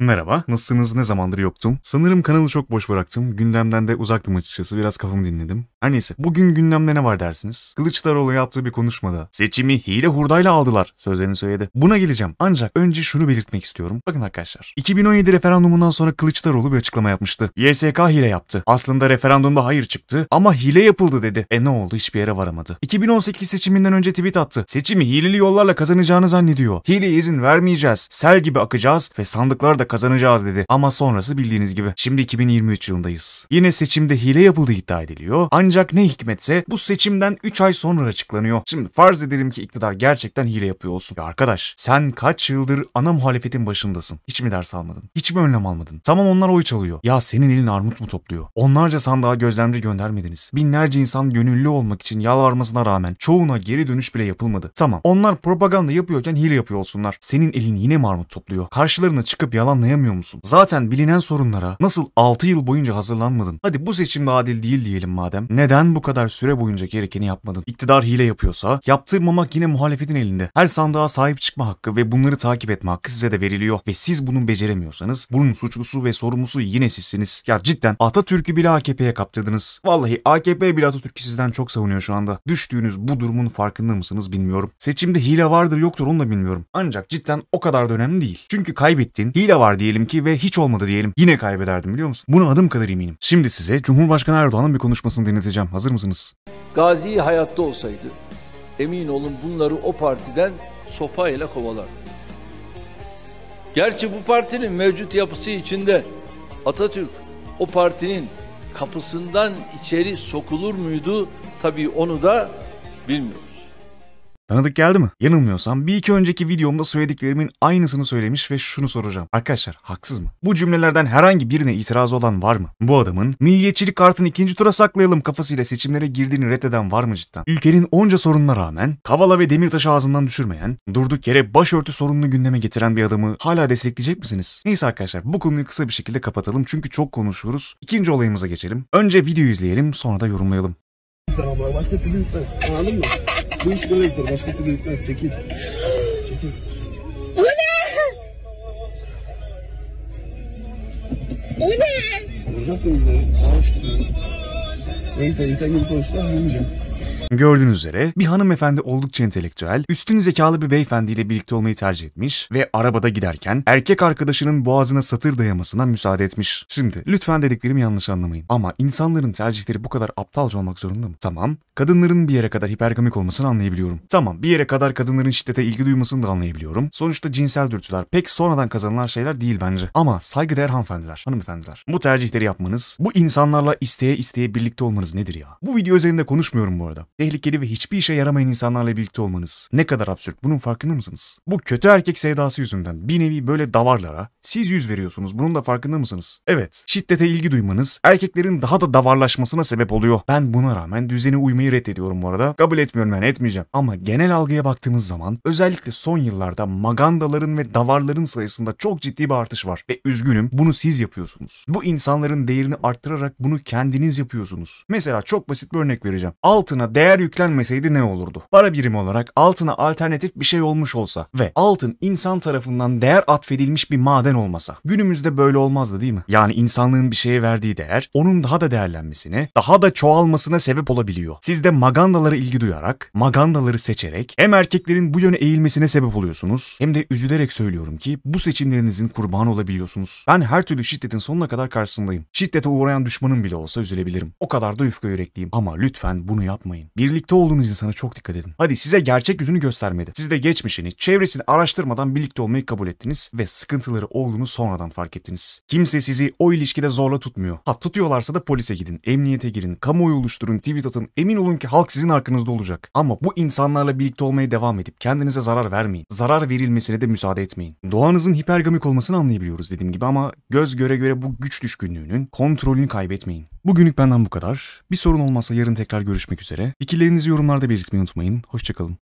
Merhaba, nasılsınız? Ne zamandır yoktum? Sanırım kanalı çok boş bıraktım. Gündemden de uzaktım açıkçası. Biraz kafamı dinledim. Her neyse, bugün gündemde ne var dersiniz? Kılıçdaroğlu yaptığı bir konuşmada seçimi hile hurdayla aldılar sözlerini söyledi. Buna geleceğim. Ancak önce şunu belirtmek istiyorum. Bakın arkadaşlar, 2017 referandumundan sonra Kılıçdaroğlu bir açıklama yapmıştı. YSK hile yaptı. Aslında referandumda hayır çıktı ama hile yapıldı dedi. E ne oldu? Hiçbir yere varamadı. 2018 seçiminden önce tweet attı. Seçimi hileli yollarla kazanacağını zannediyor. Hile izin vermeyeceğiz. Sel gibi akacağız ve sandıklarda da kazanacağız dedi. Ama sonrası bildiğiniz gibi. Şimdi 2023 yılındayız. Yine seçimde hile yapıldığı iddia ediliyor. Ancak ne hikmetse bu seçimden 3 ay sonra açıklanıyor. Şimdi farz edelim ki iktidar gerçekten hile yapıyor olsun. Ya arkadaş sen kaç yıldır ana muhalefetin başındasın. Hiç mi ders almadın? Hiç mi önlem almadın? Tamam onlar oy çalıyor. Ya senin elin armut mu topluyor? Onlarca sandığa gözlemci göndermediniz. Binlerce insan gönüllü olmak için yalvarmasına rağmen çoğuna geri dönüş bile yapılmadı. Tamam onlar propaganda yapıyorken hile yapıyor olsunlar. Senin elin yine armut topluyor. Karşılarına çıkıp yalan anlayamıyor musun? Zaten bilinen sorunlara nasıl 6 yıl boyunca hazırlanmadın? Hadi bu seçimde adil değil diyelim madem. Neden bu kadar süre boyunca gerekeni yapmadın? İktidar hile yapıyorsa yaptırmamak yine muhalefetin elinde. Her sandığa sahip çıkma hakkı ve bunları takip etme hakkı size de veriliyor ve siz bunu beceremiyorsanız bunun suçlusu ve sorumlusu yine sizsiniz. Ya cidden Atatürk'ü bile AKP'ye kaptırdınız. Vallahi AKP bile Atatürk'ü sizden çok savunuyor şu anda. Düştüğünüz bu durumun farkında mısınız bilmiyorum. Seçimde hile vardır yoktur onu da bilmiyorum. Ancak cidden o kadar da önemli değil. Çünkü kaybettiğin hile var var diyelim ki ve hiç olmadı diyelim. Yine kaybederdim biliyor musun? Buna adım kadar eminim. Şimdi size Cumhurbaşkanı Erdoğan'ın bir konuşmasını dinleteceğim. Hazır mısınız? Gazi hayatta olsaydı emin olun bunları o partiden sopayla kovalardı. Gerçi bu partinin mevcut yapısı içinde Atatürk o partinin kapısından içeri sokulur muydu? Tabii onu da bilmiyorum. Tanıdık geldi mi? Yanılmıyorsam bir iki önceki videomda söylediklerimin aynısını söylemiş ve şunu soracağım. Arkadaşlar haksız mı? Bu cümlelerden herhangi birine itiraz olan var mı? Bu adamın milliyetçilik kartını ikinci tura saklayalım kafasıyla seçimlere girdiğini reddeden var mı cidden? Ülkenin onca sorununa rağmen Kavala ve Demirtaş ağzından düşürmeyen, durduk yere başörtü sorununu gündeme getiren bir adamı hala destekleyecek misiniz? Neyse arkadaşlar bu konuyu kısa bir şekilde kapatalım çünkü çok konuşuyoruz. İkinci olayımıza geçelim. Önce video izleyelim sonra da yorumlayalım. Tamam başka türlü gitmez. Anladın mı? Bu iş böyle gider. Başka türlü gitmez. Çekil. Çekil. O ne? O ne? Vuracaktım bunları. Ağaç Neyse insan gibi konuştular. Yemeyeceğim. Gördüğünüz üzere bir hanımefendi oldukça entelektüel, üstün zekalı bir beyefendiyle birlikte olmayı tercih etmiş ve arabada giderken erkek arkadaşının boğazına satır dayamasına müsaade etmiş. Şimdi lütfen dediklerimi yanlış anlamayın ama insanların tercihleri bu kadar aptalca olmak zorunda mı? Tamam, kadınların bir yere kadar hipergamik olmasını anlayabiliyorum. Tamam, bir yere kadar kadınların şiddete ilgi duymasını da anlayabiliyorum. Sonuçta cinsel dürtüler pek sonradan kazanılan şeyler değil bence. Ama saygıdeğer hanımefendiler, hanımefendiler. Bu tercihleri yapmanız, bu insanlarla isteye isteye birlikte olmanız nedir ya? Bu video üzerinde konuşmuyorum bu arada tehlikeli ve hiçbir işe yaramayan insanlarla birlikte olmanız ne kadar absürt bunun farkında mısınız? Bu kötü erkek sevdası yüzünden bir nevi böyle davarlara siz yüz veriyorsunuz bunun da farkında mısınız? Evet şiddete ilgi duymanız erkeklerin daha da davarlaşmasına sebep oluyor. Ben buna rağmen düzeni uymayı reddediyorum bu arada. Kabul etmiyorum yani etmeyeceğim. Ama genel algıya baktığımız zaman özellikle son yıllarda magandaların ve davarların sayısında çok ciddi bir artış var. Ve üzgünüm bunu siz yapıyorsunuz. Bu insanların değerini arttırarak bunu kendiniz yapıyorsunuz. Mesela çok basit bir örnek vereceğim. Altına değer eğer yüklenmeseydi ne olurdu? Para birimi olarak altına alternatif bir şey olmuş olsa ve altın insan tarafından değer atfedilmiş bir maden olmasa. Günümüzde böyle olmazdı değil mi? Yani insanlığın bir şeye verdiği değer onun daha da değerlenmesine, daha da çoğalmasına sebep olabiliyor. Siz de magandalara ilgi duyarak, magandaları seçerek hem erkeklerin bu yöne eğilmesine sebep oluyorsunuz hem de üzülerek söylüyorum ki bu seçimlerinizin kurbanı olabiliyorsunuz. Ben her türlü şiddetin sonuna kadar karşısındayım. Şiddete uğrayan düşmanım bile olsa üzülebilirim. O kadar da yufka yürekliyim ama lütfen bunu yapmayın. Birlikte olduğunuz insana çok dikkat edin. Hadi size gerçek yüzünü göstermedi. Siz de geçmişini, çevresini araştırmadan birlikte olmayı kabul ettiniz ve sıkıntıları olduğunu sonradan fark ettiniz. Kimse sizi o ilişkide zorla tutmuyor. Ha tutuyorlarsa da polise gidin, emniyete girin, kamuoyu oluşturun, tweet atın. Emin olun ki halk sizin arkanızda olacak. Ama bu insanlarla birlikte olmaya devam edip kendinize zarar vermeyin. Zarar verilmesine de müsaade etmeyin. Doğanızın hipergamik olmasını anlayabiliyoruz dediğim gibi ama göz göre göre bu güç düşkünlüğünün kontrolünü kaybetmeyin. Bugünlük benden bu kadar. Bir sorun olmazsa yarın tekrar görüşmek üzere. Fikirlerinizi yorumlarda belirtmeyi unutmayın. Hoşçakalın.